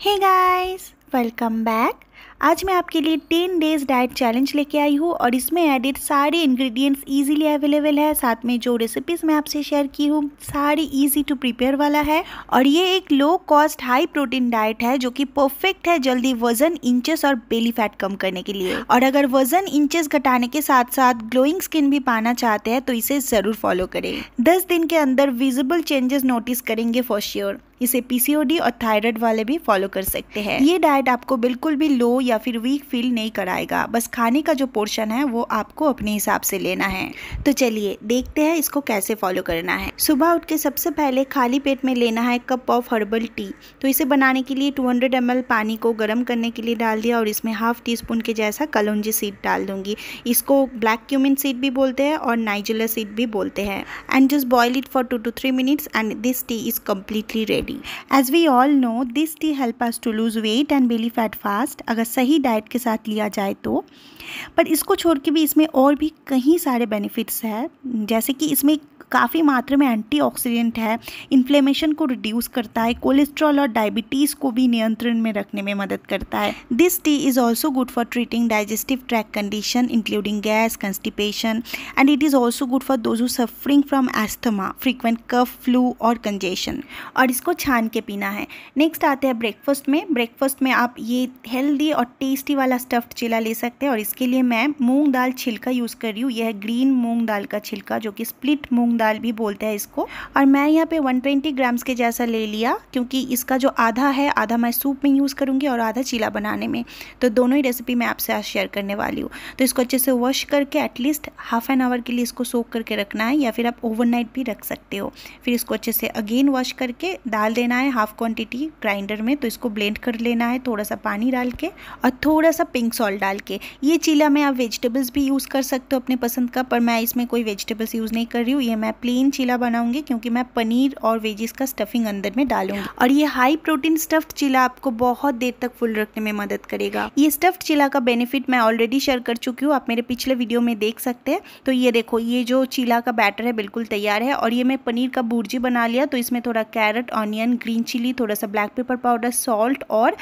Hey guys, welcome back. आज मैं आपके लिए टेन डेज डाइट चैलेंज लेके आई हूँ और इसमें एडिड सारे इंग्रेडिएंट्स इजीली अवेलेबल है साथ में जो रेसिपीज़ मैं आपसे शेयर की हूँ सारी इजी टू प्रिपेयर वाला है और ये एक low cost high protein diet है जो कि परफेक्ट है जल्दी वजन इंचेस और बेली फैट कम करने के लिए और अगर वजन इंचेस घटाने के साथ साथ ग्लोइंग स्किन भी पाना चाहते हैं तो इसे ज़रूर फॉलो करें दस दिन के अंदर विजिबल चेंजेस नोटिस करेंगे फॉर श्योर इसे पीसीओडी और थायराइड वाले भी फॉलो कर सकते हैं ये डाइट आपको बिल्कुल भी लो या या फिर वीक फील नहीं कराएगा बस खाने का जो पोर्शन है वो आपको अपने हिसाब से लेना है तो चलिए देखते हैं इसको कैसे फॉलो करना है सुबह उठ के सबसे पहले खाली पेट में लेना है कप ऑफ हर्बल टी तो इसे बनाने के लिए टू हंड्रेड पानी को गर्म करने के लिए डाल दिया और इसमें हाफ टी स्पून के जैसा कलौजी सीड डाल दूंगी इसको ब्लैक क्यूमिन सीड भी बोलते हैं और नाइजुलर सीड भी बोलते हैं and just boil it for two two three minutes and this tea is completely ready as we all know this tea help us to lose weight and belly fat fast अगर सही diet के साथ लिया जाए तो पर इसको छोड़ के भी इसमें और भी कई सारे बेनिफिट्स हैं जैसे कि इसमें काफ़ी मात्रा में एंटीऑक्सीडेंट है इन्फ्लेमेशन को रिड्यूस करता है कोलेस्ट्रॉल और डायबिटीज़ को भी नियंत्रण में रखने में मदद करता है this tea is also good for treating digestive tract condition including gas constipation and it is also good for those suffering from asthma frequent cough flu और कंजेशन और इसको छान के पीना है नेक्स्ट आते हैं ब्रेकफास्ट में ब्रेकफास्ट में आप ये हेल्दी और टेस्टी वाला स्टफ्ड चिला ले सकते हैं और इसके लिए मैं मूंग दाल छिलका यूज़ कर रही हूँ यह ग्रीन मूंग दाल का छिलका जो कि स्प्लिट मूंग दाल भी बोलते हैं इसको और मैं यहाँ पे 120 ग्राम्स के जैसा ले लिया क्योंकि इसका जो आधा है आधा मैं सूप में यूज़ करूँगी और आधा चीला बनाने में तो दोनों ही रेसिपी मैं आपसे आज शेयर करने वाली हूँ तो इसको अच्छे से वॉश करके एटलीस्ट हाफ एन आवर के लिए इसको सोख करके रखना है या फिर आप ओवरनाइट भी रख सकते हो फिर इसको अच्छे से अगेन वॉश करके डाल देना है हाफ क्वान्टिटी ग्राइंडर में तो इसको ब्लेंड कर लेना है थोड़ा सा पानी डाल के और थोड़ा सा पिंक सॉल्ट डाल के ये चीला में आप वेजिटेबल्स भी यूज़ कर सकते हो अपने पसंद का पर मैं इसमें कोई वेजिटेबल्स यूज़ नहीं कर रही हूँ ये मैं मैं प्लेन चिला बनाऊंगी क्योंकि मैं पनीर और वेजिस का स्टफिंग अंदर में डालूंगी और ये हाई प्रोटीन स्टफ्ड चिला आपको बहुत देर तक फुल रखने में मदद करेगा ये स्टफ्ड चिला का बेनिफिट मैं ऑलरेडी शेयर कर चुकी हूँ आप मेरे पिछले वीडियो में देख सकते हैं तो ये देखो ये जो चिला का बैटर है बिल्कुल तैयार है और ये मैं पनीर का भुर्जी बना लिया तो इसमें थोड़ा कैरेट ऑनियन ग्रीन चिली थोड़ा सा ब्लैक पेपर पाउडर सॉल्ट और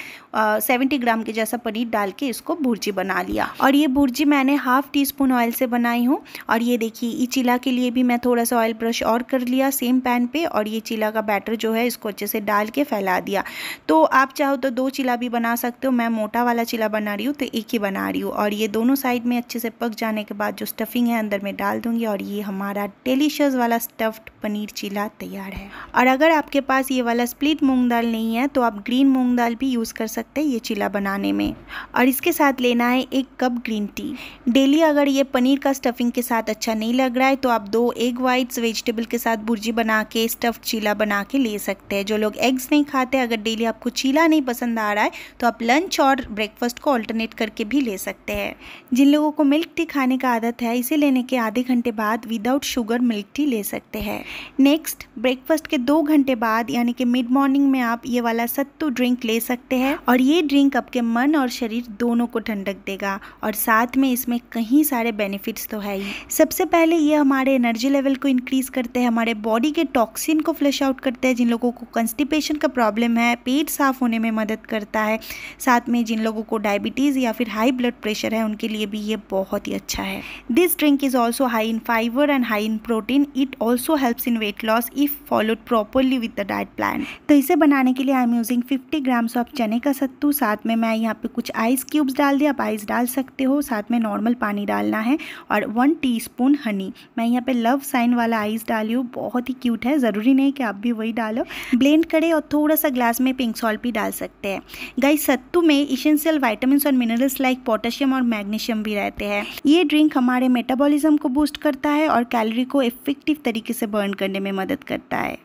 सेवेंटी ग्राम के जैसा पनीर डाल के इसको भुर्जी बना लिया और ये भुर्जी मैंने हाफ टी स्पून ऑयल से बनाई हूँ और ये देखिए ये चिला के लिए भी मैं थोड़ा सा ऑयल ब्रश और कर लिया सेम पैन पे और ये चिला का बैटर जो है इसको अच्छे से डाल के फैला दिया तो आप चाहो तो दो चिला भी बना सकते हो मैं मोटा वाला चिला बना रही हूँ तो एक ही बना रही हूँ और ये दोनों साइड में अच्छे से पक जाने के बाद जो स्टफिंग है अंदर में डाल दूँगी और ये हमारा डेलीशियस वाला स्टफ्ड पनीर चिला तैयार है और अगर आपके पास ये वाला स्प्लिट मूंग दाल नहीं है तो आप ग्रीन मूंग दाल भी यूज़ कर सकते हैं ये चिला बनाने में और इसके साथ लेना है एक कप ग्रीन टी डेली अगर ये पनीर का स्टफिंग के साथ अच्छा नहीं लग रहा है तो आप दो एग वाइट साइड्स वेजिटेबल के साथ भुर्जी बना के स्टफ चीला बना के ले सकते हैं जो लोग एग्स नहीं खाते अगर डेली आपको चीला नहीं पसंद आ रहा है तो आप लंच और ब्रेकफास्ट को अल्टरनेट करके भी ले सकते हैं जिन लोगों को मिल्क टी खाने का आदत है इसे लेने के आधे घंटे बाद विदाउट शुगर मिल्क टी ले सकते हैं नेक्स्ट ब्रेकफास्ट के दो घंटे बाद यानी कि मिड मॉर्निंग में आप ये वाला सत्तू ड्रिंक ले सकते हैं और ये ड्रिंक आपके मन और शरीर दोनों को ठंडक देगा और साथ में इसमें कहीं सारे बेनिफिट्स तो है ही सबसे पहले ये हमारे एनर्जी लेवल को इंक्रीज़ करते हैं हमारे बॉडी के टॉक्सिन को फ्लश आउट करते हैं जिन लोगों को कंस्टिपेशन का प्रॉब्लम है पेट साफ होने में मदद करता है साथ में जिन लोगों को डायबिटीज़ या फिर हाई ब्लड प्रेशर है उनके लिए भी ये बहुत ही अच्छा है this drink is also high in fibre and high in protein it also helps in weight loss if followed properly with the diet plan तो इसे बनाने के लिए I am using fifty grams of चने का सत्तू साथ में मैं यहाँ पे कुछ आइस क्यूब्स डाल दिया आप आइस डाल सकते हो साथ में नॉर्मल पानी डालना है और वन टी हनी मैं यहाँ पे लव साइन वाला आइस डाली हूँ बहुत ही क्यूट है ज़रूरी नहीं कि आप भी वही डालो ब्लेंड करें और थोड़ा सा ग्लास में पिंक सॉल्ट भी डाल सकते हैं गाय सत्तू में इसेंशियल वाइटामिन और मिनरल्स लाइक पोटेशियम और मैग्नीशियम भी रहते हैं ये ड्रिंक हमारे मेटाबॉलिज्म को बूस्ट करता है और कैलोरी को इफेक्टिव तरीके से बर्न करने में मदद करता है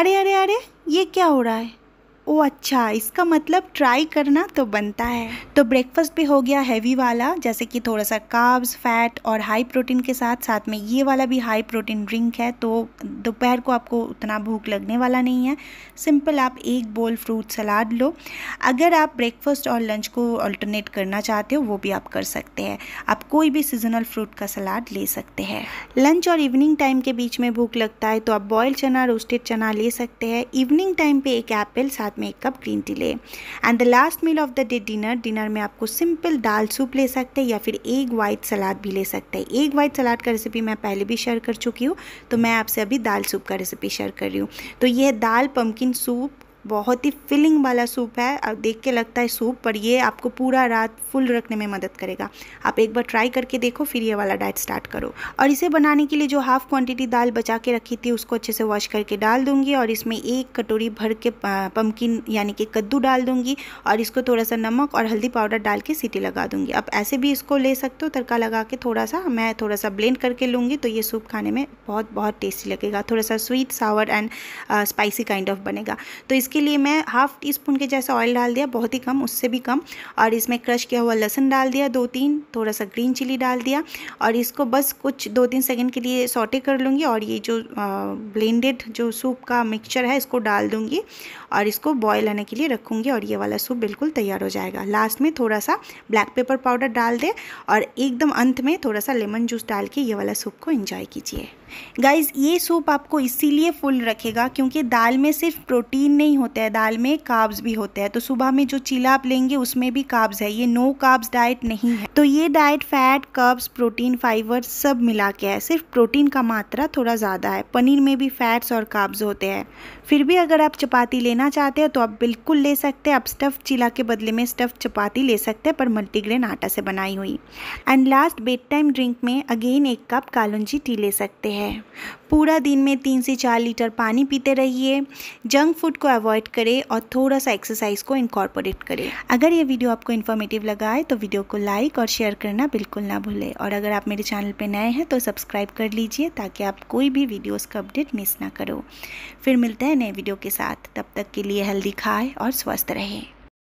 अरे अरे अरे ये क्या हो रहा है ओ अच्छा इसका मतलब ट्राई करना तो बनता है तो ब्रेकफास्ट भी हो गया हैवी वाला जैसे कि थोड़ा सा काब्स फैट और हाई प्रोटीन के साथ साथ में ये वाला भी हाई प्रोटीन ड्रिंक है तो दोपहर को आपको उतना भूख लगने वाला नहीं है सिंपल आप एक बोल फ्रूट सलाद लो अगर आप ब्रेकफास्ट और लंच को अल्टरनेट करना चाहते हो वो भी आप कर सकते हैं आप कोई भी सीजनल फ्रूट का सलाद ले सकते हैं लंच और इवनिंग टाइम के बीच में भूख लगता है तो आप बॉयल चना रोस्टेड चना ले सकते हैं इवनिंग टाइम पर एक एप्पल साथ मेकअप ग्रीन टी ले and the last meal of the day dinner dinner में आपको सिंपल दाल सूप ले सकते हैं या फिर एग वाइट सलाद भी ले सकते हैं एग वाइट सलाद का रेसिपी मैं पहले भी शेयर कर चुकी हूँ तो मैं आपसे अभी दाल सूप का रेसिपी शेयर कर रही हूँ तो यह दाल पम्पकिन सूप बहुत ही फिलिंग वाला सूप है और देख के लगता है सूप पर ये आपको पूरा रात फुल रखने में मदद करेगा आप एक बार ट्राई करके देखो फिर ये वाला डाइट स्टार्ट करो और इसे बनाने के लिए जो हाफ़ क्वांटिटी दाल बचा के रखी थी उसको अच्छे से वॉश करके डाल दूंगी और इसमें एक कटोरी भर के पम्पकिन यानी कि कद्दू डाल दूंगी और इसको थोड़ा सा नमक और हल्दी पाउडर डाल के सीटी लगा दूंगी आप ऐसे भी इसको ले सकते हो तड़का लगा के थोड़ा सा मैं थोड़ा सा ब्लेंड करके लूँगी तो ये सूप खाने में बहुत बहुत टेस्टी लगेगा थोड़ा सा sweet sour and spicy kind of बनेगा तो इसके इसके लिए मैं हाफ़ टी स्पून के जैसा ऑयल डाल दिया बहुत ही कम उससे भी कम और इसमें क्रश किया हुआ लहसन डाल दिया दो तीन थोड़ा सा ग्रीन चिली डाल दिया और इसको बस कुछ दो तीन सेकेंड के लिए सॉटे कर लूँगी और ये जो ब्लेंडेड जो सूप का मिक्सचर है इसको डाल दूँगी और इसको बॉयल आने के लिए रखूँगी और ये वाला सूप बिल्कुल तैयार हो जाएगा लास्ट में थोड़ा सा ब्लैक पेपर पाउडर डाल दें और एकदम अंत में थोड़ा सा लेमन जूस डाल के ये वाला सूप को इन्जॉय कीजिए गाइज़ ये सूप आपको इसीलिए फुल रखेगा क्योंकि दाल में सिर्फ प्रोटीन नहीं हो होता है दाल में काब्ज भी होता है तो सुबह में जो चीला आप लेंगे उसमें भी काब्ज है ये नो काब्ज डाइट नहीं है तो ये diet fat carbs protein fibre सब मिला के है सिर्फ प्रोटीन का मात्रा थोड़ा ज़्यादा है पनीर में भी फैट्स और काब्ज होते हैं फिर भी अगर आप चपाती लेना चाहते हैं तो आप बिल्कुल ले सकते हैं आप स्टफ़ चीला के बदले में स्टफ़ चपाती ले सकते हैं पर मल्टीग्रेन आटा से बनाई हुई and last bed time drink में अगेन एक कप कालुंजी टी ले सकते हैं पूरा दिन में तीन से चार लीटर पानी पीते रहिए जंक फूड को अवॉइड अवॉइड करें और थोड़ा सा एक्सरसाइज को इंकॉर्पोरेट करें अगर ये वीडियो आपको इन्फॉर्मेटिव लगा है तो वीडियो को लाइक और शेयर करना बिल्कुल ना भूलें और अगर आप मेरे चैनल पर नए हैं तो सब्सक्राइब कर लीजिए ताकि आप कोई भी वीडियोज़ का अपडेट मिस ना करो फिर मिलते हैं नए वीडियो के साथ तब तक के लिए हेल्दी खाएँ और स्वस्थ रहें